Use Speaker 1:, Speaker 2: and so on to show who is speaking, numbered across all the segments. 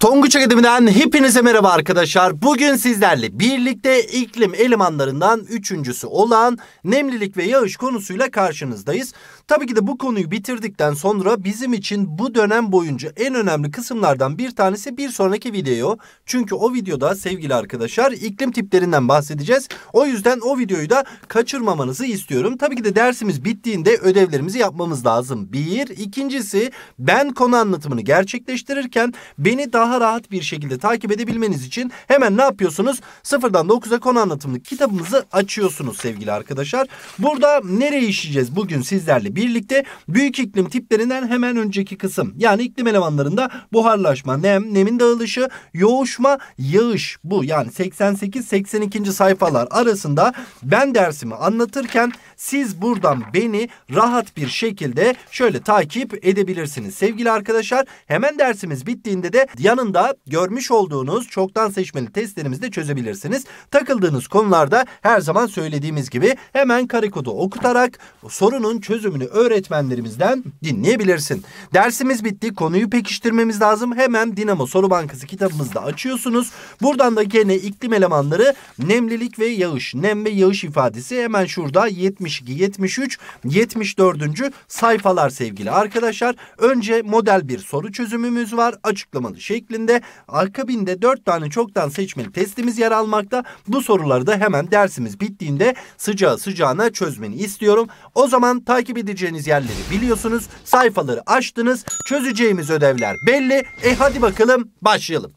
Speaker 1: Tonguç Akademi'den hepinize merhaba arkadaşlar. Bugün sizlerle birlikte iklim elemanlarından üçüncüsü olan nemlilik ve yağış konusuyla karşınızdayız. Tabii ki de bu konuyu bitirdikten sonra bizim için bu dönem boyunca en önemli kısımlardan bir tanesi bir sonraki video. Çünkü o videoda sevgili arkadaşlar iklim tiplerinden bahsedeceğiz. O yüzden o videoyu da kaçırmamanızı istiyorum. Tabii ki de dersimiz bittiğinde ödevlerimizi yapmamız lazım. Bir. ikincisi ben konu anlatımını gerçekleştirirken beni daha rahat bir şekilde takip edebilmeniz için hemen ne yapıyorsunuz? Sıfırdan 9'a konu anlatımını kitabımızı açıyorsunuz sevgili arkadaşlar. Burada nereye işleyeceğiz bugün sizlerle? birlikte büyük iklim tiplerinden hemen önceki kısım. Yani iklim elemanlarında buharlaşma, nem, nemin dağılışı, yoğuşma, yağış bu. Yani 88-82. sayfalar arasında ben dersimi anlatırken siz buradan beni rahat bir şekilde şöyle takip edebilirsiniz. Sevgili arkadaşlar hemen dersimiz bittiğinde de yanında görmüş olduğunuz çoktan seçmeli testlerimizi de çözebilirsiniz. Takıldığınız konularda her zaman söylediğimiz gibi hemen karikodu okutarak sorunun çözümünü öğretmenlerimizden dinleyebilirsin. Dersimiz bitti. Konuyu pekiştirmemiz lazım. Hemen Dinamo Soru Bankası kitabımızda açıyorsunuz. Buradan da gene iklim elemanları nemlilik ve yağış. Nem ve yağış ifadesi hemen şurada 70 72, 73, 74. sayfalar sevgili arkadaşlar. Önce model bir soru çözümümüz var açıklamalı şeklinde. Akabinde 4 tane çoktan seçmeli testimiz yer almakta. Bu soruları da hemen dersimiz bittiğinde sıcağı sıcağına çözmeni istiyorum. O zaman takip edeceğiniz yerleri biliyorsunuz. Sayfaları açtınız. Çözeceğimiz ödevler belli. E hadi bakalım başlayalım.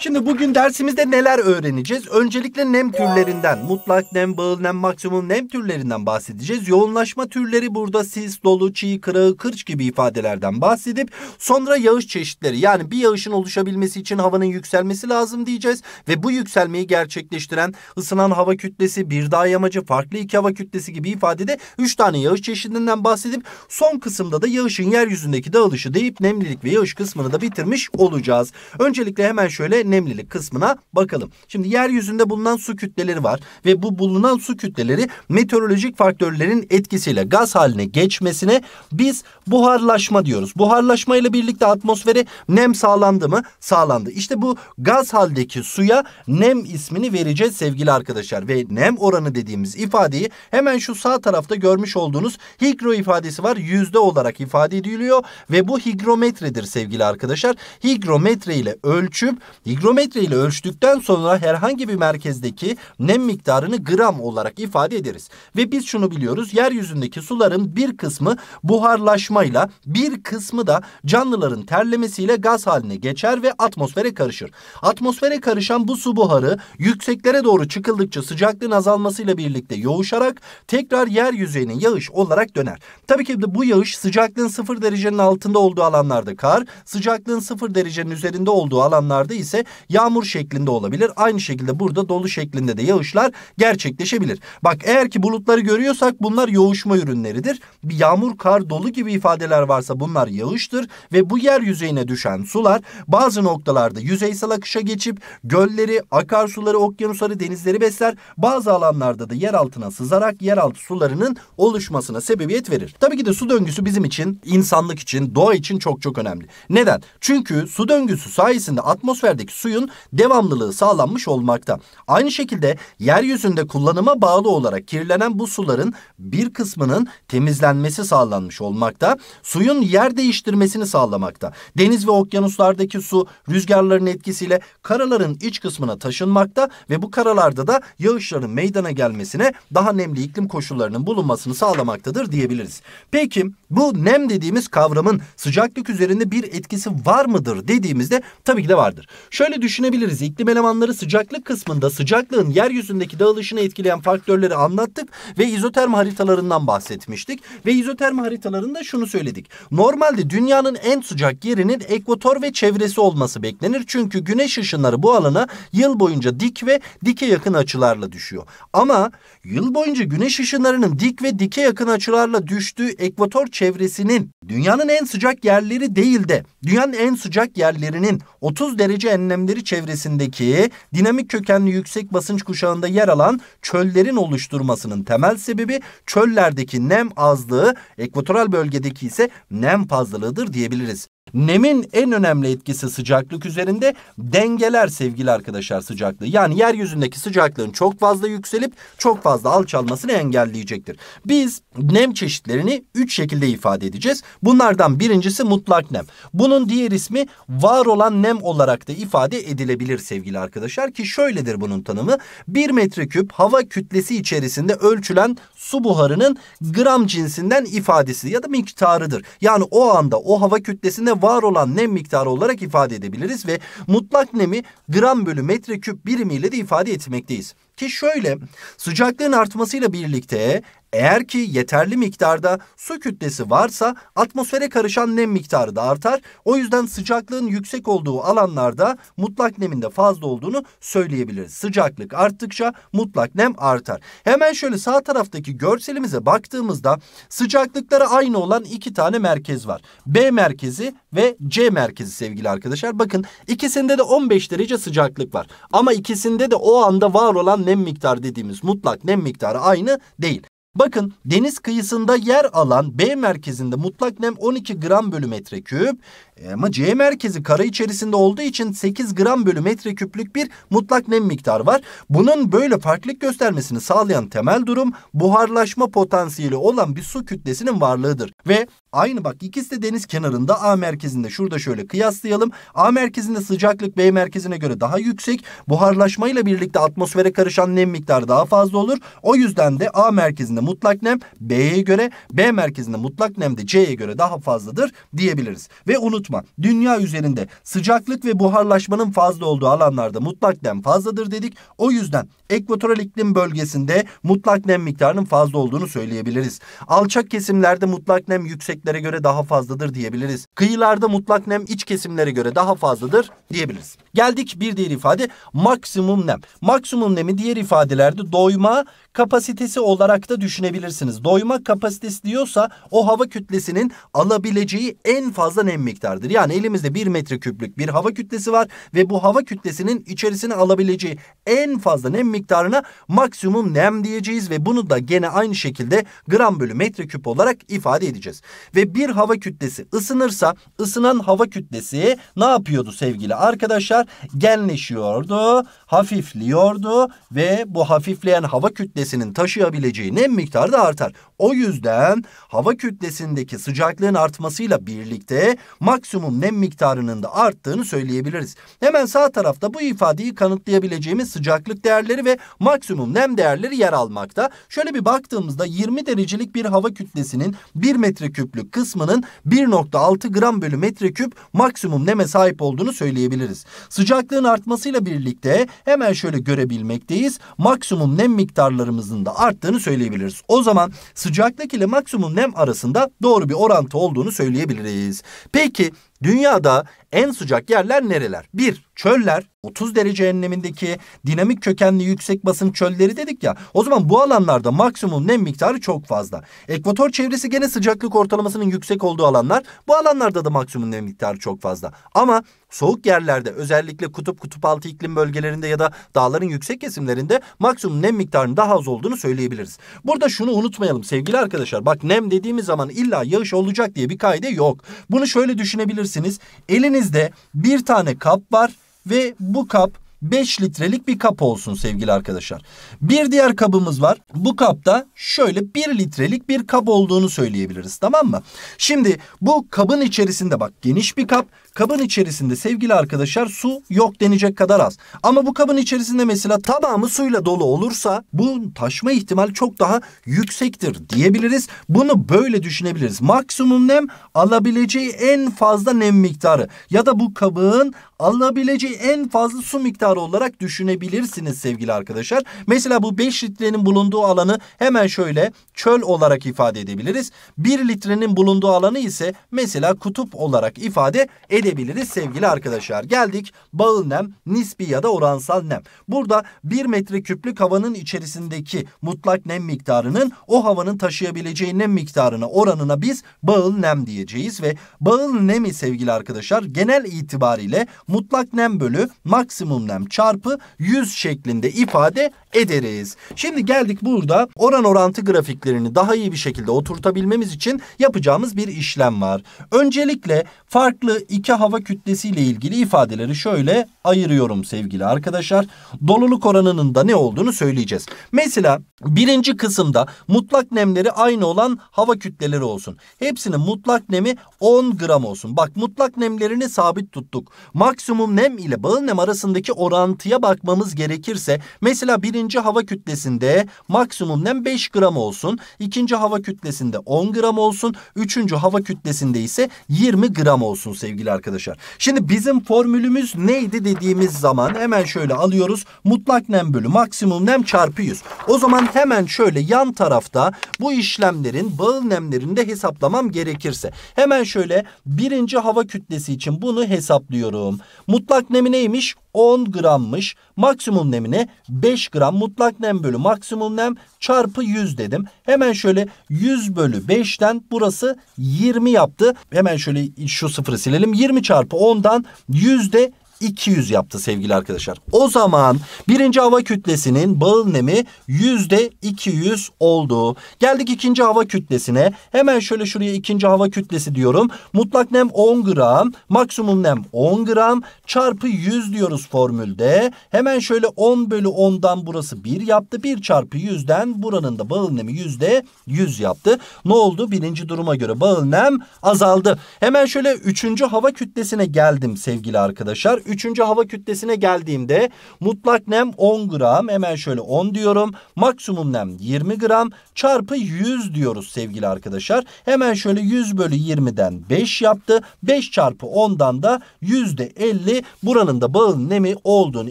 Speaker 1: Şimdi bugün dersimizde neler öğreneceğiz? Öncelikle nem türlerinden, mutlak nem, bağıl nem, maksimum nem türlerinden bahsedeceğiz. Yoğunlaşma türleri burada sis, dolu, çiğ, kırağı, kırç gibi ifadelerden bahsedip sonra yağış çeşitleri yani bir yağışın oluşabilmesi için havanın yükselmesi lazım diyeceğiz. Ve bu yükselmeyi gerçekleştiren ısınan hava kütlesi, bir daha yamacı, farklı iki hava kütlesi gibi ifadede 3 tane yağış çeşidinden bahsedip son kısımda da yağışın yeryüzündeki dağılışı deyip nemlilik ve yağış kısmını da bitirmiş olacağız. Öncelikle hemen şöyle nemlilik kısmına bakalım. Şimdi yeryüzünde bulunan su kütleleri var ve bu bulunan su kütleleri meteorolojik faktörlerin etkisiyle gaz haline geçmesine biz buharlaşma diyoruz. Buharlaşma ile birlikte atmosfere nem sağlandı mı? Sağlandı. İşte bu gaz haldeki suya nem ismini vereceğiz sevgili arkadaşlar ve nem oranı dediğimiz ifadeyi hemen şu sağ tarafta görmüş olduğunuz higro ifadesi var. Yüzde olarak ifade ediliyor ve bu higrometredir sevgili arkadaşlar. Higrometre ile ölçüp Higrometre ile ölçtükten sonra herhangi bir merkezdeki nem miktarını gram olarak ifade ederiz. Ve biz şunu biliyoruz. Yeryüzündeki suların bir kısmı buharlaşmayla bir kısmı da canlıların terlemesiyle gaz haline geçer ve atmosfere karışır. Atmosfere karışan bu su buharı yükseklere doğru çıkıldıkça sıcaklığın azalmasıyla birlikte yoğuşarak tekrar yer yüzeyine yağış olarak döner. Tabii ki de bu yağış sıcaklığın sıfır derecenin altında olduğu alanlarda kar, sıcaklığın sıfır derecenin üzerinde olduğu alanlarda ise yağmur şeklinde olabilir. Aynı şekilde burada dolu şeklinde de yağışlar gerçekleşebilir. Bak eğer ki bulutları görüyorsak bunlar yoğuşma ürünleridir. Bir yağmur, kar, dolu gibi ifadeler varsa bunlar yağıştır ve bu yer yüzeyine düşen sular bazı noktalarda yüzeysel akışa geçip gölleri, akarsuları, okyanusları, denizleri besler. Bazı alanlarda da yer altına sızarak yeraltı sularının oluşmasına sebebiyet verir. Tabii ki de su döngüsü bizim için, insanlık için, doğa için çok çok önemli. Neden? Çünkü su döngüsü sayesinde atmosferdeki suyun devamlılığı sağlanmış olmakta. Aynı şekilde yeryüzünde kullanıma bağlı olarak kirlenen bu suların bir kısmının temizlenmesi sağlanmış olmakta. Suyun yer değiştirmesini sağlamakta. Deniz ve okyanuslardaki su rüzgarların etkisiyle karaların iç kısmına taşınmakta ve bu karalarda da yağışların meydana gelmesine daha nemli iklim koşullarının bulunmasını sağlamaktadır diyebiliriz. Peki bu nem dediğimiz kavramın sıcaklık üzerinde bir etkisi var mıdır dediğimizde tabii ki de vardır. Şöyle Şöyle düşünebiliriz. İklim elemanları sıcaklık kısmında sıcaklığın yeryüzündeki dağılışını etkileyen faktörleri anlattık ve izoterm haritalarından bahsetmiştik. Ve izoterm haritalarında şunu söyledik. Normalde dünyanın en sıcak yerinin ekvator ve çevresi olması beklenir. Çünkü güneş ışınları bu alana yıl boyunca dik ve dike yakın açılarla düşüyor. Ama yıl boyunca güneş ışınlarının dik ve dike yakın açılarla düştüğü ekvator çevresinin dünyanın en sıcak yerleri değil de dünyanın en sıcak yerlerinin 30 derece en enlemleri çevresindeki dinamik kökenli yüksek basınç kuşağında yer alan çöllerin oluşturmasının temel sebebi çöllerdeki nem azlığı, ekvatoral bölgedeki ise nem fazlalığıdır diyebiliriz. Nemin en önemli etkisi sıcaklık üzerinde dengeler sevgili arkadaşlar sıcaklığı. Yani yeryüzündeki sıcaklığın çok fazla yükselip çok fazla alçalmasını engelleyecektir. Biz nem çeşitlerini üç şekilde ifade edeceğiz. Bunlardan birincisi mutlak nem. Bunun diğer ismi var olan nem olarak da ifade edilebilir sevgili arkadaşlar ki şöyledir bunun tanımı. Bir metreküp hava kütlesi içerisinde ölçülen su buharının gram cinsinden ifadesi ya da miktarıdır. Yani o anda o hava kütlesinde var olan nem miktarı olarak ifade edebiliriz ve mutlak nemi gram bölü metreküp birimiyle de ifade etmekteyiz. Ki şöyle sıcaklığın artmasıyla birlikte eğer ki yeterli miktarda su kütlesi varsa atmosfere karışan nem miktarı da artar. O yüzden sıcaklığın yüksek olduğu alanlarda mutlak nemin de fazla olduğunu söyleyebiliriz. Sıcaklık arttıkça mutlak nem artar. Hemen şöyle sağ taraftaki görselimize baktığımızda sıcaklıkları aynı olan iki tane merkez var. B merkezi ve C merkezi sevgili arkadaşlar. Bakın ikisinde de 15 derece sıcaklık var. Ama ikisinde de o anda var olan nem miktarı dediğimiz mutlak nem miktarı aynı değil. Bakın deniz kıyısında yer alan B merkezinde mutlak nem 12 gram bölü metre metreküp, e, ama C merkezi kara içerisinde olduğu için 8 gram bölü metre küplük bir mutlak nem miktarı var. Bunun böyle farklılık göstermesini sağlayan temel durum buharlaşma potansiyeli olan bir su kütlesinin varlığıdır. Ve aynı bak ikisi de deniz kenarında A merkezinde şurada şöyle kıyaslayalım. A merkezinde sıcaklık B merkezine göre daha yüksek. Buharlaşmayla birlikte atmosfere karışan nem miktarı daha fazla olur. O yüzden de A merkezinde mutlak nem B'ye göre B merkezinde mutlak nem de C'ye göre daha fazladır diyebiliriz. Ve unut unutma. Dünya üzerinde sıcaklık ve buharlaşmanın fazla olduğu alanlarda mutlak nem fazladır dedik. O yüzden ekvatoral iklim bölgesinde mutlak nem miktarının fazla olduğunu söyleyebiliriz. Alçak kesimlerde mutlak nem yükseklere göre daha fazladır diyebiliriz. Kıyılarda mutlak nem iç kesimlere göre daha fazladır diyebiliriz. Geldik bir diğer ifade maksimum nem. Maksimum nemi diğer ifadelerde doyma, kapasitesi olarak da düşünebilirsiniz. Doyma kapasitesi diyorsa o hava kütlesinin alabileceği en fazla nem miktarıdır. Yani elimizde bir metreküplük bir hava kütlesi var ve bu hava kütlesinin içerisine alabileceği en fazla nem miktarına maksimum nem diyeceğiz ve bunu da gene aynı şekilde gram bölü metreküp olarak ifade edeceğiz. Ve bir hava kütlesi ısınırsa ısınan hava kütlesi ne yapıyordu sevgili arkadaşlar? Genleşiyordu, hafifliyordu ve bu hafifleyen hava kütlesi tanesinin taşıyabileceği nem miktarı da artar. O yüzden hava kütlesindeki sıcaklığın artmasıyla birlikte maksimum nem miktarının da arttığını söyleyebiliriz. Hemen sağ tarafta bu ifadeyi kanıtlayabileceğimiz sıcaklık değerleri ve maksimum nem değerleri yer almakta. Şöyle bir baktığımızda 20 derecelik bir hava kütlesinin 1 metreküplük kısmının 1.6 gram bölü metreküp maksimum neme sahip olduğunu söyleyebiliriz. Sıcaklığın artmasıyla birlikte hemen şöyle görebilmekteyiz. Maksimum nem miktarlarımızın da arttığını söyleyebiliriz. O zaman sıcaklık ile maksimum nem arasında doğru bir orantı olduğunu söyleyebiliriz. Peki dünyada en sıcak yerler nereler? 1. Çöller 30 derece enlemindeki dinamik kökenli yüksek basınç çölleri dedik ya. O zaman bu alanlarda maksimum nem miktarı çok fazla. Ekvator çevresi gene sıcaklık ortalamasının yüksek olduğu alanlar. Bu alanlarda da maksimum nem miktarı çok fazla. Ama soğuk yerlerde özellikle kutup kutup altı iklim bölgelerinde ya da dağların yüksek kesimlerinde maksimum nem miktarının daha az olduğunu söyleyebiliriz. Burada şunu unutmayalım sevgili arkadaşlar. Bak nem dediğimiz zaman illa yağış olacak diye bir kaide yok. Bunu şöyle düşünebilirsiniz. Elinizde bir tane kap var ve bu kap 5 litrelik bir kap olsun sevgili arkadaşlar. Bir diğer kabımız var. Bu kapta şöyle 1 litrelik bir kap olduğunu söyleyebiliriz tamam mı? Şimdi bu kabın içerisinde bak geniş bir kap Kabın içerisinde sevgili arkadaşlar su yok denecek kadar az. Ama bu kabın içerisinde mesela tamamı suyla dolu olursa bu taşma ihtimal çok daha yüksektir diyebiliriz. Bunu böyle düşünebiliriz. Maksimum nem alabileceği en fazla nem miktarı ya da bu kabın alabileceği en fazla su miktarı olarak düşünebilirsiniz sevgili arkadaşlar. Mesela bu 5 litrenin bulunduğu alanı hemen şöyle çöl olarak ifade edebiliriz. 1 litrenin bulunduğu alanı ise mesela kutup olarak ifade edebiliriz bilebiliriz sevgili arkadaşlar. Geldik bağıl nem, nispi ya da oransal nem. Burada 1 metreküplük havanın içerisindeki mutlak nem miktarının o havanın taşıyabileceği nem miktarına oranına biz bağıl nem diyeceğiz ve bağıl nemi sevgili arkadaşlar genel itibariyle mutlak nem bölü maksimum nem çarpı 100 şeklinde ifade ederiz. Şimdi geldik burada oran orantı grafiklerini daha iyi bir şekilde oturtabilmemiz için yapacağımız bir işlem var. Öncelikle farklı iki hava kütlesi ile ilgili ifadeleri şöyle ayırıyorum sevgili arkadaşlar. Doluluk oranının da ne olduğunu söyleyeceğiz. Mesela birinci kısımda mutlak nemleri aynı olan hava kütleleri olsun. Hepsinin mutlak nemi 10 gram olsun. Bak mutlak nemlerini sabit tuttuk. Maksimum nem ile bağıl nem arasındaki orantıya bakmamız gerekirse mesela birinci hava kütlesinde maksimum nem 5 gram olsun. ikinci hava kütlesinde 10 gram olsun. Üçüncü hava kütlesinde ise 20 gram olsun sevgili arkadaşlar arkadaşlar. Şimdi bizim formülümüz neydi dediğimiz zaman hemen şöyle alıyoruz. Mutlak nem bölü maksimum nem çarpı 100. O zaman hemen şöyle yan tarafta bu işlemlerin bağıl nemlerinde hesaplamam gerekirse. Hemen şöyle birinci hava kütlesi için bunu hesaplıyorum. Mutlak nemi neymiş? 10 grammış. Maksimum nemine 5 gram mutlak nem bölü maksimum nem çarpı 100 dedim. Hemen şöyle 100 bölü 5'ten burası 20 yaptı. Hemen şöyle şu sıfırı silelim. 20 çarpı 10'dan yüzde 200 yaptı sevgili arkadaşlar. O zaman birinci hava kütlesinin bağıl nemi yüzde 200 oldu. Geldik ikinci hava kütlesine. Hemen şöyle şuraya ikinci hava kütlesi diyorum. Mutlak nem 10 gram. Maksimum nem 10 gram. Çarpı 100 diyoruz formülde. Hemen şöyle 10 bölü 10'dan burası 1 yaptı. 1 çarpı 100'den buranın da bağıl nemi yüzde 100 yaptı. Ne oldu? Birinci duruma göre bağıl nem azaldı. Hemen şöyle üçüncü hava kütlesine geldim sevgili arkadaşlar üçüncü hava kütlesine geldiğimde mutlak nem 10 gram. Hemen şöyle 10 diyorum. Maksimum nem 20 gram çarpı 100 diyoruz sevgili arkadaşlar. Hemen şöyle 100 bölü 20'den 5 yaptı. 5 çarpı 10'dan da %50 buranın da bağın nemi olduğunu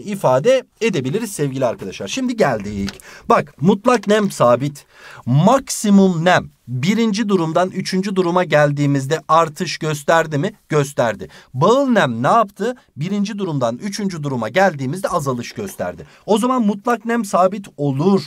Speaker 1: ifade edebiliriz sevgili arkadaşlar. Şimdi geldik. Bak mutlak nem sabit. Maksimum nem birinci durumdan üçüncü duruma geldiğimizde artış gösterdi mi? Gösterdi. Bağıl nem ne yaptı? Birinci durumdan üçüncü duruma geldiğimizde azalış gösterdi. O zaman mutlak nem sabit olur.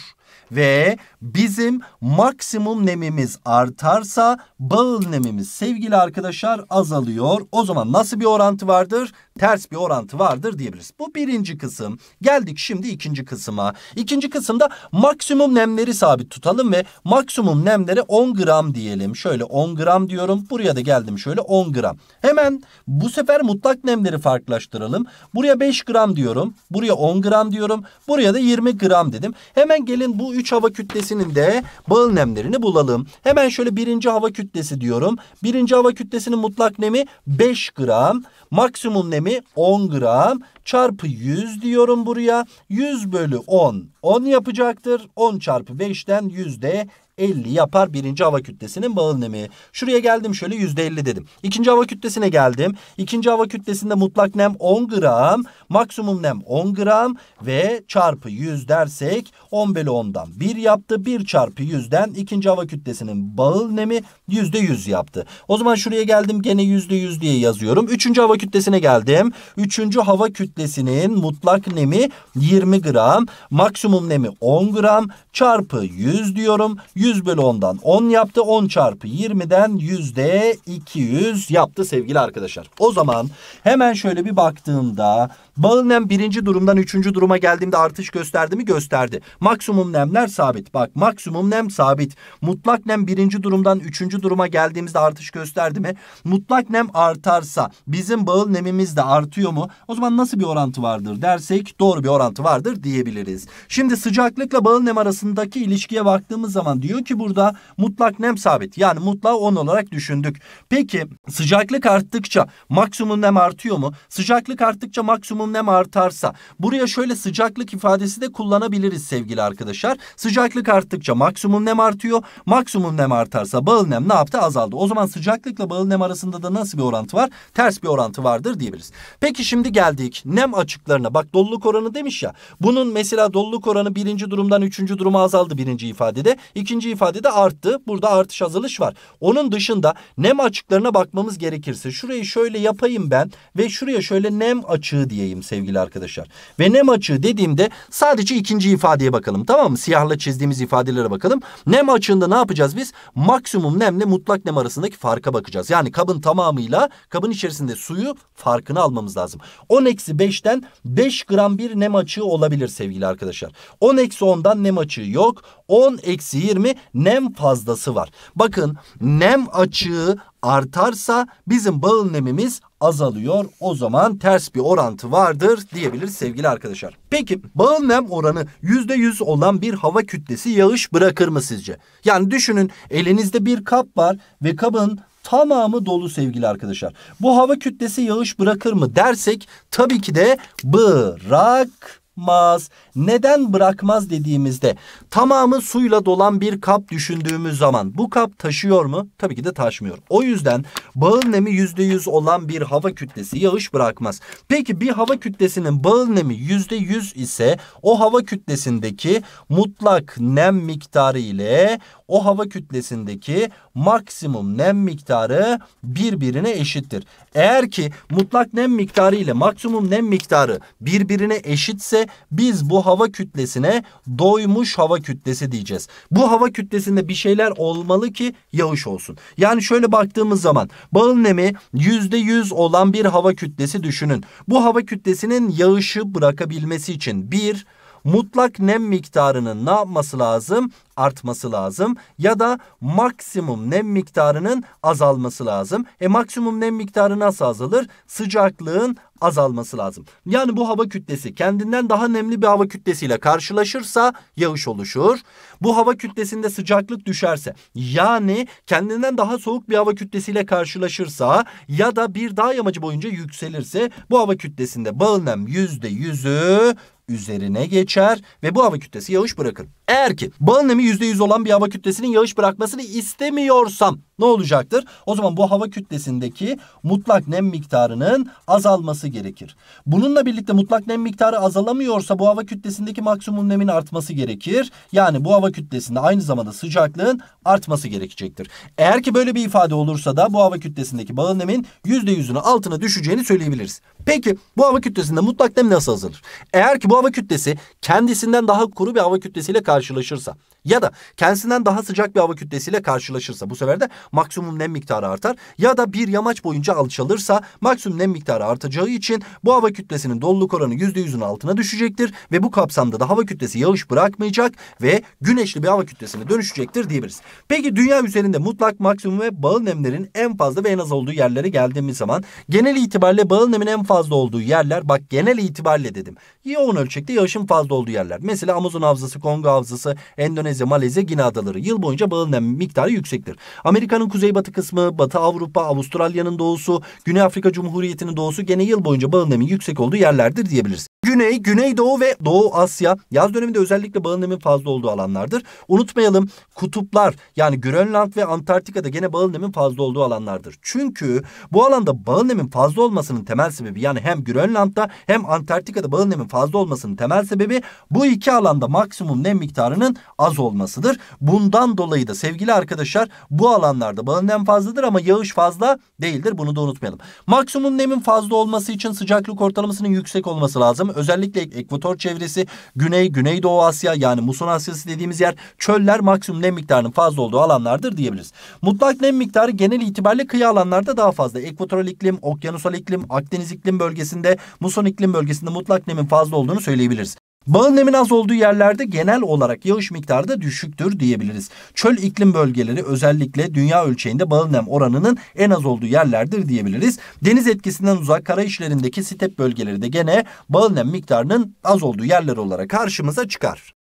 Speaker 1: Ve bizim maksimum nemimiz artarsa bağıl nemimiz sevgili arkadaşlar azalıyor. O zaman nasıl bir orantı vardır? ters bir orantı vardır diyebiliriz. Bu birinci kısım. Geldik şimdi ikinci kısma. İkinci kısımda maksimum nemleri sabit tutalım ve maksimum nemlere 10 gram diyelim. Şöyle 10 gram diyorum. Buraya da geldim şöyle 10 gram. Hemen bu sefer mutlak nemleri farklılaştıralım. Buraya 5 gram diyorum. Buraya 10 gram diyorum. Buraya da 20 gram dedim. Hemen gelin bu 3 hava kütlesinin de bağıl nemlerini bulalım. Hemen şöyle birinci hava kütlesi diyorum. Birinci hava kütlesinin mutlak nemi 5 gram. Maksimum nemi mi? 10 gram çarpı 100 diyorum buraya. 100 bölü 10 10 yapacaktır. 10 çarpı 5'ten yüzde 50 yapar birinci hava kütlesinin bağıl nemi. Şuraya geldim şöyle yüzde %50 dedim. İkinci hava kütlesine geldim. İkinci hava kütlesinde mutlak nem 10 gram. Maksimum nem 10 gram. Ve çarpı 100 dersek 10 bölü 10'dan 1 yaptı. 1 çarpı 100'den ikinci hava kütlesinin bağıl nemi yüzde %100 yaptı. O zaman şuraya geldim gene yüzde %100 diye yazıyorum. Üçüncü hava kütlesine geldim. Üçüncü hava kütlesinin mutlak nemi 20 gram. Maksimum nemi 10 gram. Çarpı 100 diyorum. 100 100 bölü 10'dan 10 yaptı. 10 çarpı 20'den %200 yaptı sevgili arkadaşlar. O zaman hemen şöyle bir baktığımda bağlı nem birinci durumdan üçüncü duruma geldiğimde artış gösterdi mi? Gösterdi. Maksimum nemler sabit. Bak maksimum nem sabit. Mutlak nem birinci durumdan üçüncü duruma geldiğimizde artış gösterdi mi? Mutlak nem artarsa bizim bağlı nemimiz de artıyor mu? O zaman nasıl bir orantı vardır dersek doğru bir orantı vardır diyebiliriz. Şimdi sıcaklıkla bağlı nem arasındaki ilişkiye baktığımız zaman diyor diyor ki burada mutlak nem sabit. Yani mutlağı 10 olarak düşündük. Peki sıcaklık arttıkça maksimum nem artıyor mu? Sıcaklık arttıkça maksimum nem artarsa buraya şöyle sıcaklık ifadesi de kullanabiliriz sevgili arkadaşlar. Sıcaklık arttıkça maksimum nem artıyor. Maksimum nem artarsa bağıl nem ne yaptı? Azaldı. O zaman sıcaklıkla bağıl nem arasında da nasıl bir orantı var? Ters bir orantı vardır diyebiliriz. Peki şimdi geldik nem açıklarına. Bak doluluk oranı demiş ya. Bunun mesela doluluk oranı birinci durumdan üçüncü duruma azaldı birinci ifadede. İkinci ikinci ifadede arttı. Burada artış azalış var. Onun dışında nem açıklarına bakmamız gerekirse şurayı şöyle yapayım ben ve şuraya şöyle nem açığı diyeyim sevgili arkadaşlar. Ve nem açığı dediğimde sadece ikinci ifadeye bakalım tamam mı? Siyahla çizdiğimiz ifadelere bakalım. Nem açığında ne yapacağız biz? Maksimum nemle mutlak nem arasındaki farka bakacağız. Yani kabın tamamıyla kabın içerisinde suyu farkını almamız lazım. 10 eksi 5'ten 5 gram bir nem açığı olabilir sevgili arkadaşlar. 10 eksi 10'dan nem açığı yok. 10 eksi 20 önemli? Nem fazlası var. Bakın nem açığı artarsa bizim bağıl nemimiz azalıyor. O zaman ters bir orantı vardır diyebiliriz sevgili arkadaşlar. Peki bağıl nem oranı %100 olan bir hava kütlesi yağış bırakır mı sizce? Yani düşünün elinizde bir kap var ve kabın tamamı dolu sevgili arkadaşlar. Bu hava kütlesi yağış bırakır mı dersek tabii ki de bırak bırakmaz. Neden bırakmaz dediğimizde tamamı suyla dolan bir kap düşündüğümüz zaman bu kap taşıyor mu? Tabii ki de taşmıyor. O yüzden bağıl nemi yüzde yüz olan bir hava kütlesi yağış bırakmaz. Peki bir hava kütlesinin bağıl nemi yüzde yüz ise o hava kütlesindeki mutlak nem miktarı ile o hava kütlesindeki maksimum nem miktarı birbirine eşittir. Eğer ki mutlak nem miktarı ile maksimum nem miktarı birbirine eşitse biz bu hava kütlesine doymuş hava kütlesi diyeceğiz. Bu hava kütlesinde bir şeyler olmalı ki yağış olsun. Yani şöyle baktığımız zaman bağın nemi %100 olan bir hava kütlesi düşünün. Bu hava kütlesinin yağışı bırakabilmesi için bir mutlak nem miktarının ne yapması lazım? Artması lazım ya da maksimum nem miktarının azalması lazım. E maksimum nem miktarı nasıl azalır? Sıcaklığın azalması lazım. Yani bu hava kütlesi kendinden daha nemli bir hava kütlesiyle karşılaşırsa yağış oluşur. Bu hava kütlesinde sıcaklık düşerse yani kendinden daha soğuk bir hava kütlesiyle karşılaşırsa ya da bir dağ yamacı boyunca yükselirse bu hava kütlesinde bağıl nem %100'ü üzerine geçer ve bu hava kütlesi yağış bırakır. Eğer ki bağın nemi %100 olan bir hava kütlesinin yağış bırakmasını istemiyorsam ne olacaktır? O zaman bu hava kütlesindeki mutlak nem miktarının azalması gerekir. Bununla birlikte mutlak nem miktarı azalamıyorsa bu hava kütlesindeki maksimum nemin artması gerekir. Yani bu hava kütlesinde aynı zamanda sıcaklığın artması gerekecektir. Eğer ki böyle bir ifade olursa da bu hava kütlesindeki bağın nemin %100'ünü altına düşeceğini söyleyebiliriz. Peki bu hava kütlesinde mutlak nem nasıl azalır? Eğer ki bu hava kütlesi kendisinden daha kuru bir hava kütlesiyle karşılaşırsa ya da kendisinden daha sıcak bir hava kütlesiyle karşılaşırsa bu sefer de maksimum nem miktarı artar. Ya da bir yamaç boyunca alçalırsa maksimum nem miktarı artacağı için bu hava kütlesinin doluluk oranı %100'ün altına düşecektir. Ve bu kapsamda da hava kütlesi yağış bırakmayacak ve güneşli bir hava kütlesine dönüşecektir diyebiliriz. Peki dünya üzerinde mutlak maksimum ve bağıl nemlerin en fazla ve en az olduğu yerlere geldiğimiz zaman genel itibariyle bağıl nemin en fazla olduğu yerler bak genel itibariyle dedim. Yoğun ölçekte yağışın fazla olduğu yerler. Mesela Amazon havzası, Kongo havzası, Endonezya Endonezya, Malezya, Gine Adaları. Yıl boyunca bağın nem miktarı yüksektir. Amerika'nın kuzeybatı kısmı, Batı Avrupa, Avustralya'nın doğusu, Güney Afrika Cumhuriyeti'nin doğusu gene yıl boyunca bağın nemin yüksek olduğu yerlerdir diyebiliriz. Güney, Güneydoğu ve Doğu Asya yaz döneminde özellikle bağın nemin fazla olduğu alanlardır. Unutmayalım kutuplar yani Grönland ve Antarktika'da gene bağın nemin fazla olduğu alanlardır. Çünkü bu alanda bağın nemin fazla olmasının temel sebebi yani hem Grönland'da hem Antarktika'da bağın nemin fazla olmasının temel sebebi bu iki alanda maksimum nem miktarının az olmasıdır. Bundan dolayı da sevgili arkadaşlar bu alanlarda balın nem fazladır ama yağış fazla değildir. Bunu da unutmayalım. Maksimum nemin fazla olması için sıcaklık ortalamasının yüksek olması lazım. Özellikle ekvator çevresi, güney, güneydoğu Asya yani muson Asyası dediğimiz yer çöller maksimum nem miktarının fazla olduğu alanlardır diyebiliriz. Mutlak nem miktarı genel itibariyle kıyı alanlarda daha fazla. Ekvatoral iklim, okyanusal iklim, Akdeniz iklim bölgesinde, muson iklim bölgesinde mutlak nemin fazla olduğunu söyleyebiliriz. Bağın nemin az olduğu yerlerde genel olarak yağış miktarı da düşüktür diyebiliriz. Çöl iklim bölgeleri özellikle dünya ölçeğinde bağın nem oranının en az olduğu yerlerdir diyebiliriz. Deniz etkisinden uzak kara işlerindeki step bölgeleri de gene bağın nem miktarının az olduğu yerler olarak karşımıza çıkar.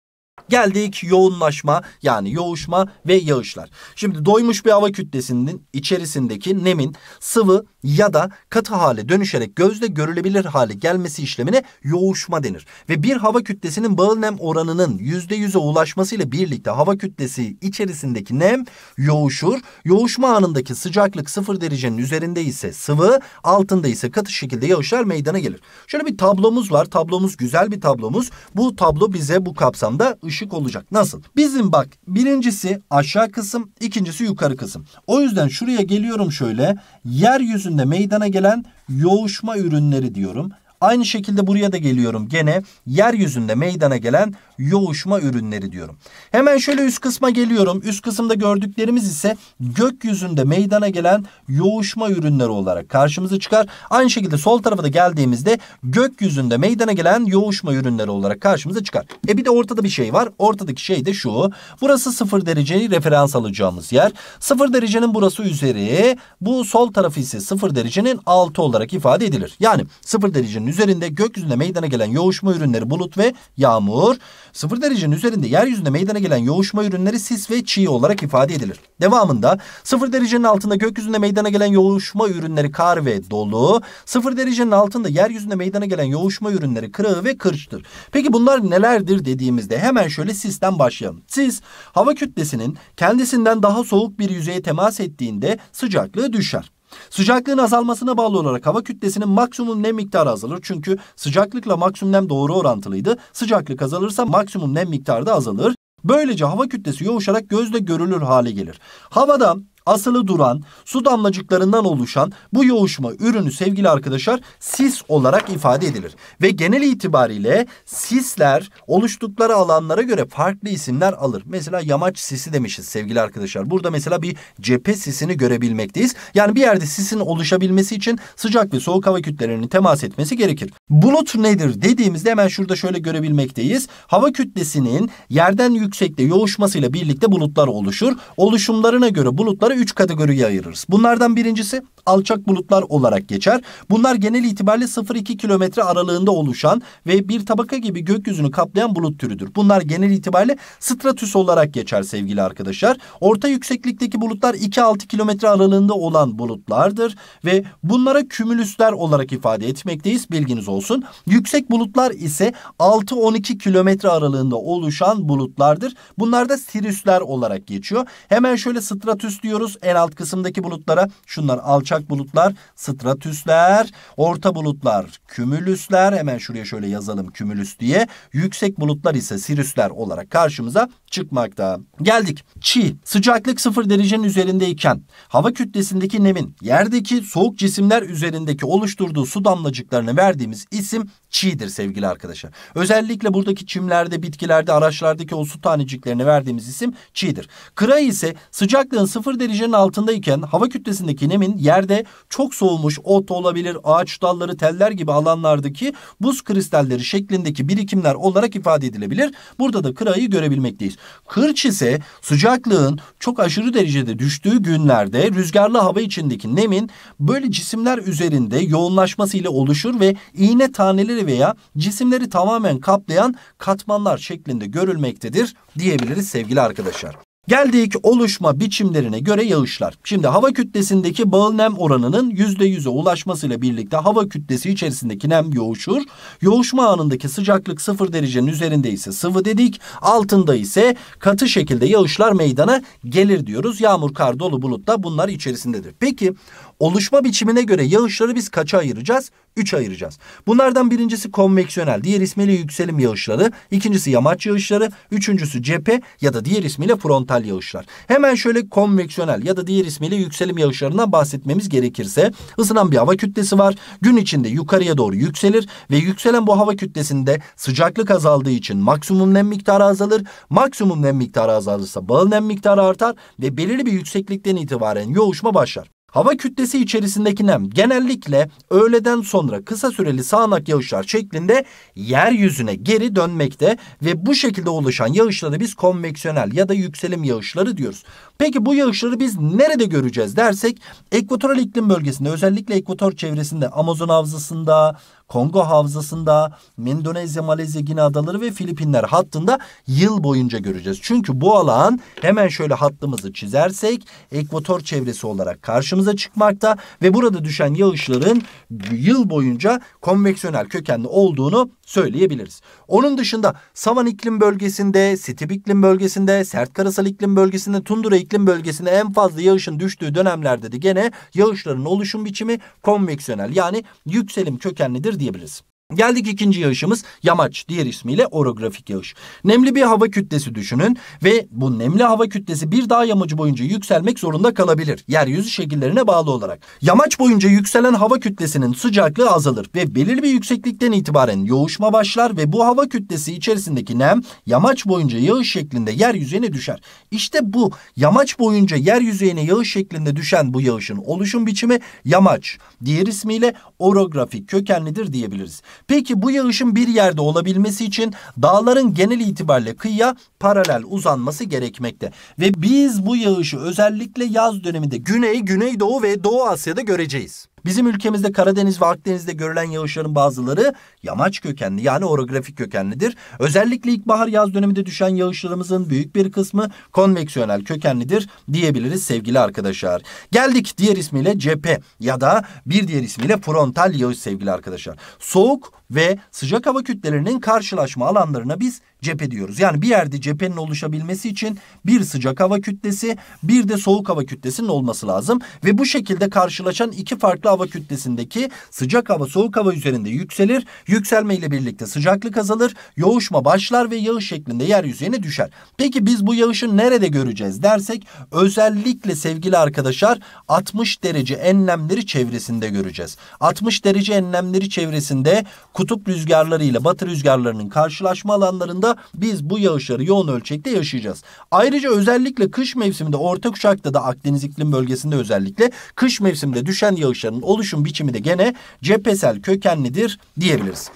Speaker 1: Geldik yoğunlaşma yani yoğuşma ve yağışlar. Şimdi doymuş bir hava kütlesinin içerisindeki nemin sıvı ya da katı hale dönüşerek gözle görülebilir hale gelmesi işlemine yoğuşma denir. Ve bir hava kütlesinin bağıl nem oranının %100'e ulaşmasıyla birlikte hava kütlesi içerisindeki nem yoğuşur. Yoğuşma anındaki sıcaklık sıfır derecenin üzerinde ise sıvı, altında ise katı şekilde yağışlar meydana gelir. Şöyle bir tablomuz var. Tablomuz güzel bir tablomuz. Bu tablo bize bu kapsamda ışık karışık olacak. Nasıl? Bizim bak birincisi aşağı kısım, ikincisi yukarı kısım. O yüzden şuraya geliyorum şöyle. Yeryüzünde meydana gelen yoğuşma ürünleri diyorum. Aynı şekilde buraya da geliyorum. Gene yeryüzünde meydana gelen yoğuşma ürünleri diyorum. Hemen şöyle üst kısma geliyorum. Üst kısımda gördüklerimiz ise gökyüzünde meydana gelen yoğuşma ürünleri olarak karşımıza çıkar. Aynı şekilde sol tarafa da geldiğimizde gökyüzünde meydana gelen yoğuşma ürünleri olarak karşımıza çıkar. E bir de ortada bir şey var. Ortadaki şey de şu. Burası sıfır dereceyi referans alacağımız yer. Sıfır derecenin burası üzeri. Bu sol tarafı ise sıfır derecenin altı olarak ifade edilir. Yani sıfır derecenin üzerinde gökyüzünde meydana gelen yoğuşma ürünleri bulut ve yağmur. Sıfır derecenin üzerinde yeryüzünde meydana gelen yoğuşma ürünleri sis ve çiğ olarak ifade edilir. Devamında sıfır derecenin altında gökyüzünde meydana gelen yoğuşma ürünleri kar ve dolu, sıfır derecenin altında yeryüzünde meydana gelen yoğuşma ürünleri kırığı ve kırçtır. Peki bunlar nelerdir dediğimizde hemen şöyle sisten başlayalım. Sis, hava kütlesinin kendisinden daha soğuk bir yüzeye temas ettiğinde sıcaklığı düşer. Sıcaklığın azalmasına bağlı olarak hava kütlesinin maksimum nem miktarı azalır. Çünkü sıcaklıkla maksimum nem doğru orantılıydı. Sıcaklık azalırsa maksimum nem miktarı da azalır. Böylece hava kütlesi yoğuşarak gözle görülür hale gelir. Havada asılı duran, su damlacıklarından oluşan bu yoğuşma ürünü sevgili arkadaşlar sis olarak ifade edilir. Ve genel itibariyle sisler oluştukları alanlara göre farklı isimler alır. Mesela yamaç sisi demişiz sevgili arkadaşlar. Burada mesela bir cephe sisini görebilmekteyiz. Yani bir yerde sisin oluşabilmesi için sıcak ve soğuk hava kütlelerinin temas etmesi gerekir. Bulut nedir dediğimizde hemen şurada şöyle görebilmekteyiz. Hava kütlesinin yerden yüksekte yoğuşmasıyla birlikte bulutlar oluşur. Oluşumlarına göre bulutları üç kategoriye ayırırız. Bunlardan birincisi alçak bulutlar olarak geçer. Bunlar genel itibariyle 0-2 kilometre aralığında oluşan ve bir tabaka gibi gökyüzünü kaplayan bulut türüdür. Bunlar genel itibariyle stratüs olarak geçer sevgili arkadaşlar. Orta yükseklikteki bulutlar 2-6 kilometre aralığında olan bulutlardır ve bunlara kümülüsler olarak ifade etmekteyiz bilginiz olsun. Yüksek bulutlar ise 6-12 kilometre aralığında oluşan bulutlardır. Bunlar da sirüsler olarak geçiyor. Hemen şöyle stratüs diyoruz en alt kısımdaki bulutlara. Şunlar alçak yumuşak bulutlar stratüsler, orta bulutlar kümülüsler. Hemen şuraya şöyle yazalım kümülüs diye. Yüksek bulutlar ise sirüsler olarak karşımıza çıkmakta. Geldik. Çi. Sıcaklık sıfır derecenin üzerindeyken hava kütlesindeki nemin yerdeki soğuk cisimler üzerindeki oluşturduğu su damlacıklarını verdiğimiz isim çiğdir sevgili arkadaşlar. Özellikle buradaki çimlerde, bitkilerde, araçlardaki o su taneciklerine verdiğimiz isim çiğdir. Kıra ise sıcaklığın sıfır derecenin altındayken hava kütlesindeki nemin yerde çok soğumuş ot olabilir, ağaç dalları, teller gibi alanlardaki buz kristalleri şeklindeki birikimler olarak ifade edilebilir. Burada da kırayı görebilmekteyiz. Kırç ise sıcaklığın çok aşırı derecede düştüğü günlerde rüzgarlı hava içindeki nemin böyle cisimler üzerinde yoğunlaşmasıyla oluşur ve iğne taneleri veya cisimleri tamamen kaplayan katmanlar şeklinde görülmektedir diyebiliriz sevgili arkadaşlar. Geldik oluşma biçimlerine göre yağışlar. Şimdi hava kütlesindeki bağıl nem oranının %100'e ulaşmasıyla birlikte hava kütlesi içerisindeki nem yoğuşur. Yoğuşma anındaki sıcaklık 0 derecenin üzerinde ise sıvı dedik. Altında ise katı şekilde yağışlar meydana gelir diyoruz. Yağmur, kar, dolu bulut da bunlar içerisindedir. Peki Oluşma biçimine göre yağışları biz kaça ayıracağız? 3 ayıracağız. Bunlardan birincisi konveksiyonel, diğer ismiyle yükselim yağışları, ikincisi yamaç yağışları, üçüncüsü cephe ya da diğer ismiyle frontal yağışlar. Hemen şöyle konveksiyonel ya da diğer ismiyle yükselim yağışlarından bahsetmemiz gerekirse ısınan bir hava kütlesi var. Gün içinde yukarıya doğru yükselir ve yükselen bu hava kütlesinde sıcaklık azaldığı için maksimum nem miktarı azalır. Maksimum nem miktarı azalırsa bağıl nem miktarı artar ve belirli bir yükseklikten itibaren yoğuşma başlar. Hava kütlesi içerisindeki nem genellikle öğleden sonra kısa süreli sağanak yağışlar şeklinde yeryüzüne geri dönmekte ve bu şekilde oluşan yağışları biz konveksiyonel ya da yükselim yağışları diyoruz. Peki bu yağışları biz nerede göreceğiz dersek ekvatoral iklim bölgesinde özellikle ekvator çevresinde Amazon havzasında, Kongo Havzası'nda, Endonezya, Malezya, Gine Adaları ve Filipinler hattında yıl boyunca göreceğiz. Çünkü bu alan hemen şöyle hattımızı çizersek ekvator çevresi olarak karşımıza çıkmakta ve burada düşen yağışların yıl boyunca konveksiyonel kökenli olduğunu söyleyebiliriz. Onun dışında savan iklim bölgesinde, sitip iklim bölgesinde, sert karasal iklim bölgesinde, tundura iklim bölgesinde en fazla yağışın düştüğü dönemlerde de gene yağışların oluşum biçimi konveksiyonel yani yükselim kökenlidir diyebiliriz. Geldik ikinci yağışımız yamaç diğer ismiyle orografik yağış. Nemli bir hava kütlesi düşünün ve bu nemli hava kütlesi bir dağ yamacı boyunca yükselmek zorunda kalabilir. Yeryüzü şekillerine bağlı olarak. Yamaç boyunca yükselen hava kütlesinin sıcaklığı azalır ve belirli bir yükseklikten itibaren yoğuşma başlar ve bu hava kütlesi içerisindeki nem yamaç boyunca yağış şeklinde yeryüzüne düşer. İşte bu yamaç boyunca yeryüzüne yağış şeklinde düşen bu yağışın oluşum biçimi yamaç. Diğer ismiyle orografik kökenlidir diyebiliriz. Peki bu yağışın bir yerde olabilmesi için dağların genel itibariyle kıyıya paralel uzanması gerekmekte. Ve biz bu yağışı özellikle yaz döneminde Güney, Güneydoğu ve Doğu Asya'da göreceğiz. Bizim ülkemizde Karadeniz ve Akdeniz'de görülen yağışların bazıları yamaç kökenli yani orografik kökenlidir. Özellikle ilkbahar yaz döneminde düşen yağışlarımızın büyük bir kısmı konveksiyonel kökenlidir diyebiliriz sevgili arkadaşlar. Geldik diğer ismiyle cephe ya da bir diğer ismiyle frontal yağış sevgili arkadaşlar. Soğuk ve sıcak hava kütlelerinin karşılaşma alanlarına biz cephe diyoruz. Yani bir yerde cephenin oluşabilmesi için bir sıcak hava kütlesi bir de soğuk hava kütlesinin olması lazım. Ve bu şekilde karşılaşan iki farklı hava kütlesindeki sıcak hava soğuk hava üzerinde yükselir. Yükselme ile birlikte sıcaklık azalır. Yoğuşma başlar ve yağış şeklinde yeryüzüne düşer. Peki biz bu yağışı nerede göreceğiz dersek özellikle sevgili arkadaşlar 60 derece enlemleri çevresinde göreceğiz. 60 derece enlemleri çevresinde kutup rüzgarlarıyla batı rüzgarlarının karşılaşma alanlarında biz bu yağışları yoğun ölçekte yaşayacağız. Ayrıca özellikle kış mevsiminde orta kuşakta da Akdeniz iklim bölgesinde özellikle kış mevsiminde düşen yağışların oluşum biçimi de gene cephesel kökenlidir diyebiliriz.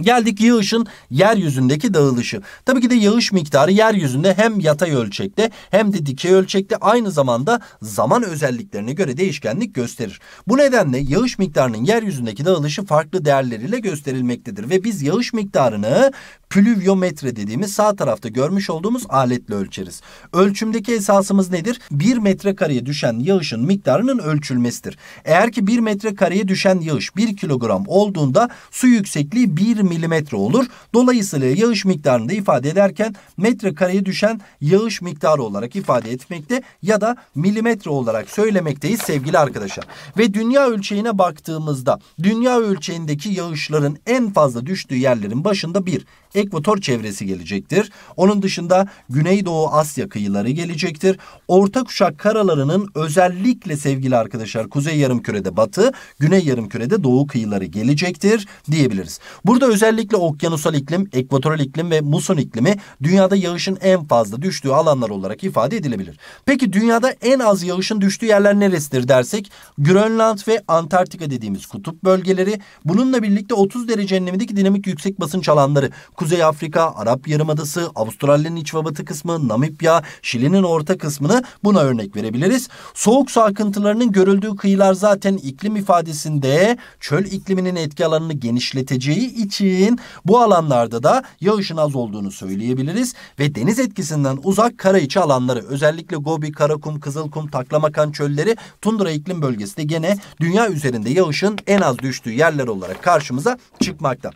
Speaker 1: Geldik yağışın yeryüzündeki dağılışı. Tabii ki de yağış miktarı yeryüzünde hem yatay ölçekte hem de dikey ölçekte aynı zamanda zaman özelliklerine göre değişkenlik gösterir. Bu nedenle yağış miktarının yeryüzündeki dağılışı farklı değerleriyle gösterilmektedir ve biz yağış miktarını plüvyometre dediğimiz sağ tarafta görmüş olduğumuz aletle ölçeriz. Ölçümdeki esasımız nedir? 1 metrekareye düşen yağışın miktarının ölçülmesidir. Eğer ki 1 metrekareye düşen yağış 1 kilogram olduğunda su yüksekliği 1 milimetre olur. Dolayısıyla yağış miktarını da ifade ederken metrekareye düşen yağış miktarı olarak ifade etmekte ya da milimetre olarak söylemekteyiz sevgili arkadaşlar. Ve dünya ölçeğine baktığımızda dünya ölçeğindeki yağışların en fazla düştüğü yerlerin başında bir ekvator çevresi gelecektir. Onun dışında Güneydoğu Asya kıyıları gelecektir. Orta kuşak karalarının özellikle sevgili arkadaşlar kuzey yarımkürede batı, güney yarımkürede doğu kıyıları gelecektir diyebiliriz. Burada özellikle okyanusal iklim, ekvatoral iklim ve muson iklimi dünyada yağışın en fazla düştüğü alanlar olarak ifade edilebilir. Peki dünyada en az yağışın düştüğü yerler neresidir dersek Grönland ve Antarktika dediğimiz kutup bölgeleri bununla birlikte 30 derece enlemindeki dinamik yüksek basınç alanları Kuzey Afrika, Arap Yarımadası, Avustralya'nın iç ve batı kısmı, Namibya, Şili'nin orta kısmını buna örnek verebiliriz. Soğuk su akıntılarının görüldüğü kıyılar zaten iklim ifadesinde çöl ikliminin etki alanını genişleteceği için için bu alanlarda da yağışın az olduğunu söyleyebiliriz. Ve deniz etkisinden uzak kara içi alanları özellikle Gobi, Karakum, Kızılkum, Taklamakan çölleri tundra iklim bölgesi de gene dünya üzerinde yağışın en az düştüğü yerler olarak karşımıza çıkmakta.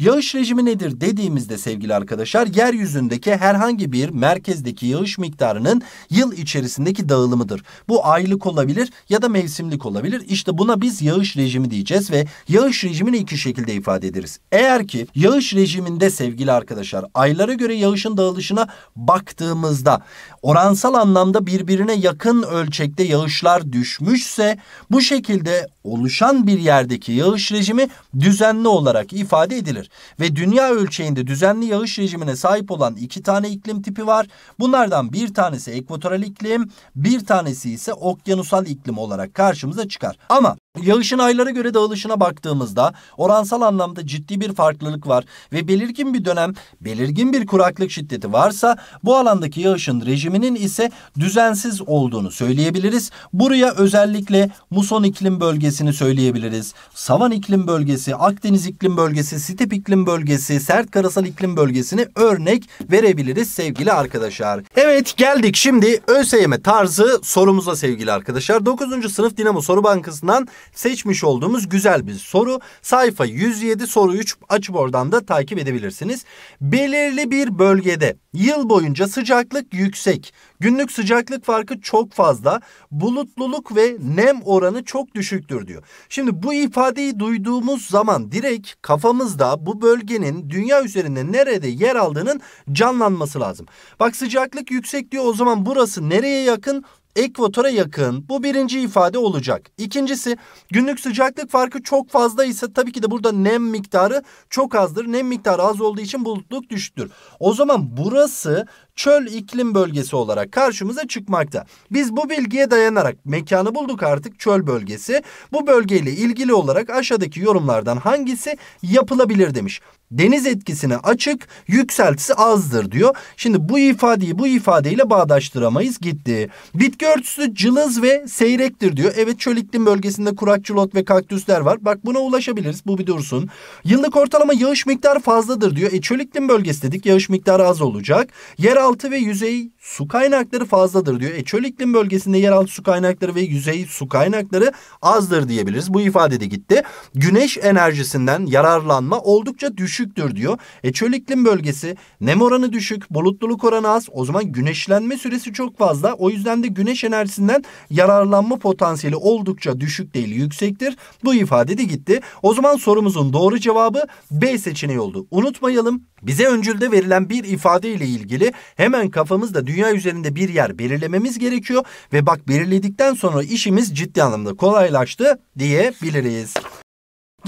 Speaker 1: Yağış rejimi nedir dediğimizde sevgili arkadaşlar yeryüzündeki herhangi bir merkezdeki yağış miktarının yıl içerisindeki dağılımıdır. Bu aylık olabilir ya da mevsimlik olabilir. İşte buna biz yağış rejimi diyeceğiz ve yağış rejimini iki şekilde ifade ederiz. Eğer ki yağış rejiminde sevgili arkadaşlar aylara göre yağışın dağılışına baktığımızda oransal anlamda birbirine yakın ölçekte yağışlar düşmüşse bu şekilde oluşan bir yerdeki yağış rejimi düzenli olarak ifade edilir. Ve dünya ölçeğinde düzenli yağış rejimine sahip olan iki tane iklim tipi var. Bunlardan bir tanesi ekvatoral iklim, bir tanesi ise okyanusal iklim olarak karşımıza çıkar. Ama Yağışın aylara göre dağılışına baktığımızda oransal anlamda ciddi bir farklılık var ve belirgin bir dönem, belirgin bir kuraklık şiddeti varsa bu alandaki yağışın rejiminin ise düzensiz olduğunu söyleyebiliriz. Buraya özellikle muson iklim bölgesini söyleyebiliriz. Savan iklim bölgesi, Akdeniz iklim bölgesi, Step iklim bölgesi, sert karasal iklim bölgesini örnek verebiliriz sevgili arkadaşlar. Evet geldik şimdi ÖSYM tarzı sorumuza sevgili arkadaşlar. 9. sınıf Dinamo Soru Bankası'ndan seçmiş olduğumuz güzel bir soru. Sayfa 107 soru 3 açıp oradan da takip edebilirsiniz. Belirli bir bölgede yıl boyunca sıcaklık yüksek. Günlük sıcaklık farkı çok fazla. Bulutluluk ve nem oranı çok düşüktür diyor. Şimdi bu ifadeyi duyduğumuz zaman direkt kafamızda bu bölgenin dünya üzerinde nerede yer aldığının canlanması lazım. Bak sıcaklık yüksek diyor o zaman burası nereye yakın? ekvatora yakın. Bu birinci ifade olacak. İkincisi günlük sıcaklık farkı çok fazla ise tabii ki de burada nem miktarı çok azdır. Nem miktarı az olduğu için bulutluk düşüktür. O zaman burası çöl iklim bölgesi olarak karşımıza çıkmakta. Biz bu bilgiye dayanarak mekanı bulduk artık çöl bölgesi. Bu bölgeyle ilgili olarak aşağıdaki yorumlardan hangisi yapılabilir demiş. Deniz etkisine açık, yükseltisi azdır diyor. Şimdi bu ifadeyi bu ifadeyle bağdaştıramayız gitti. Bitki Bitki örtüsü cılız ve seyrektir diyor. Evet çöl iklim bölgesinde kurak culot ve kaktüsler var. Bak buna ulaşabiliriz. Bu bir dursun. Yıllık ortalama yağış miktarı fazladır diyor. E çöl iklim bölgesi dedik. Yağış miktarı az olacak. Yeraltı ve yüzey su kaynakları fazladır diyor. E çöl iklim bölgesinde yeraltı su kaynakları ve yüzey su kaynakları azdır diyebiliriz. Bu ifade de gitti. Güneş enerjisinden yararlanma oldukça düşüktür diyor. E çöl iklim bölgesi nem oranı düşük, bulutluluk oranı az. O zaman güneşlenme süresi çok fazla. O yüzden de güneş güneş enerjisinden yararlanma potansiyeli oldukça düşük değil yüksektir. Bu ifade de gitti. O zaman sorumuzun doğru cevabı B seçeneği oldu. Unutmayalım bize öncülde verilen bir ifade ile ilgili hemen kafamızda dünya üzerinde bir yer belirlememiz gerekiyor ve bak belirledikten sonra işimiz ciddi anlamda kolaylaştı diyebiliriz.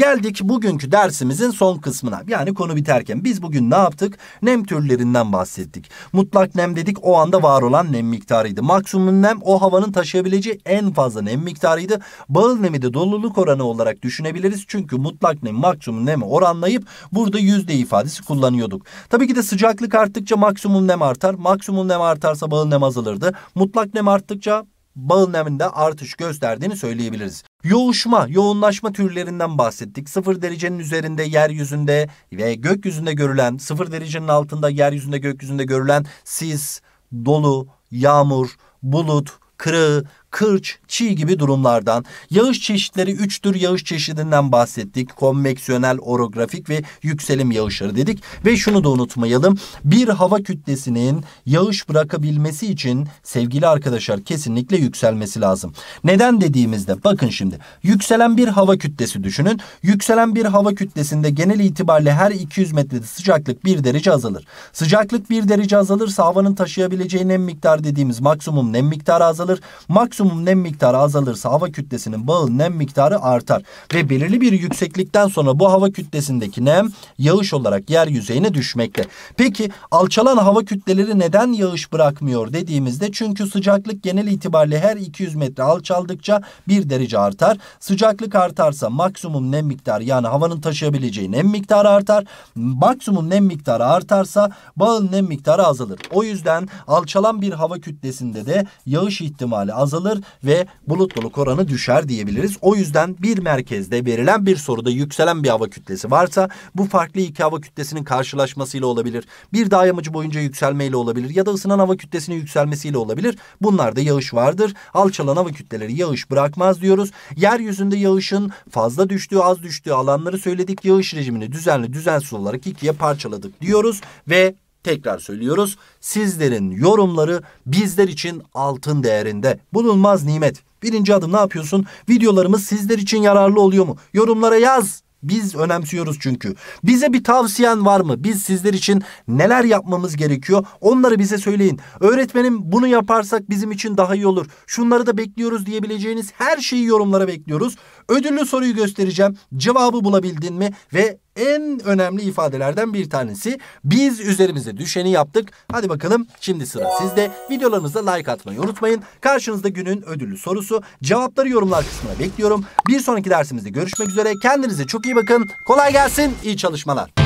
Speaker 1: Geldik bugünkü dersimizin son kısmına. Yani konu biterken biz bugün ne yaptık? Nem türlerinden bahsettik. Mutlak nem dedik o anda var olan nem miktarıydı. Maksimum nem o havanın taşıyabileceği en fazla nem miktarıydı. Bağıl nemi de doluluk oranı olarak düşünebiliriz. Çünkü mutlak nem maksimum nemi oranlayıp burada yüzde ifadesi kullanıyorduk. Tabii ki de sıcaklık arttıkça maksimum nem artar. Maksimum nem artarsa bağıl nem azalırdı. Mutlak nem arttıkça bağın neminde artış gösterdiğini söyleyebiliriz. Yoğuşma, yoğunlaşma türlerinden bahsettik. Sıfır derecenin üzerinde yeryüzünde ve gökyüzünde görülen, sıfır derecenin altında yeryüzünde gökyüzünde görülen sis, dolu, yağmur, bulut, kırığı kırç, çiğ gibi durumlardan. Yağış çeşitleri üçtür yağış çeşidinden bahsettik. Konveksiyonel, orografik ve yükselim yağışları dedik. Ve şunu da unutmayalım. Bir hava kütlesinin yağış bırakabilmesi için sevgili arkadaşlar kesinlikle yükselmesi lazım. Neden dediğimizde bakın şimdi yükselen bir hava kütlesi düşünün. Yükselen bir hava kütlesinde genel itibariyle her 200 metrede sıcaklık 1 derece azalır. Sıcaklık 1 derece azalırsa havanın taşıyabileceği nem miktar dediğimiz maksimum nem miktarı azalır. Maksimum maksimum nem miktarı azalırsa hava kütlesinin bağıl nem miktarı artar. Ve belirli bir yükseklikten sonra bu hava kütlesindeki nem yağış olarak yer yüzeyine düşmekte. Peki alçalan hava kütleleri neden yağış bırakmıyor dediğimizde çünkü sıcaklık genel itibariyle her 200 metre alçaldıkça 1 derece artar. Sıcaklık artarsa maksimum nem miktarı yani havanın taşıyabileceği nem miktarı artar. Maksimum nem miktarı artarsa bağın nem miktarı azalır. O yüzden alçalan bir hava kütlesinde de yağış ihtimali azalır toplanır ve bulut dolu oranı düşer diyebiliriz. O yüzden bir merkezde verilen bir soruda yükselen bir hava kütlesi varsa bu farklı iki hava kütlesinin karşılaşmasıyla olabilir. Bir dağ yamacı boyunca yükselmeyle olabilir ya da ısınan hava kütlesinin yükselmesiyle olabilir. Bunlarda yağış vardır. Alçalan hava kütleleri yağış bırakmaz diyoruz. Yeryüzünde yağışın fazla düştüğü az düştüğü alanları söyledik. Yağış rejimini düzenli düzensiz olarak ikiye parçaladık diyoruz ve Tekrar söylüyoruz. Sizlerin yorumları bizler için altın değerinde. Bulunmaz nimet. Birinci adım ne yapıyorsun? Videolarımız sizler için yararlı oluyor mu? Yorumlara yaz. Biz önemsiyoruz çünkü. Bize bir tavsiyen var mı? Biz sizler için neler yapmamız gerekiyor? Onları bize söyleyin. Öğretmenim bunu yaparsak bizim için daha iyi olur. Şunları da bekliyoruz diyebileceğiniz her şeyi yorumlara bekliyoruz. Ödüllü soruyu göstereceğim. Cevabı bulabildin mi? Ve en önemli ifadelerden bir tanesi. Biz üzerimize düşeni yaptık. Hadi bakalım şimdi sıra sizde. Videolarımıza like atmayı unutmayın. Karşınızda günün ödüllü sorusu. Cevapları yorumlar kısmına bekliyorum. Bir sonraki dersimizde görüşmek üzere. Kendinize çok iyi bakın. Kolay gelsin. İyi çalışmalar.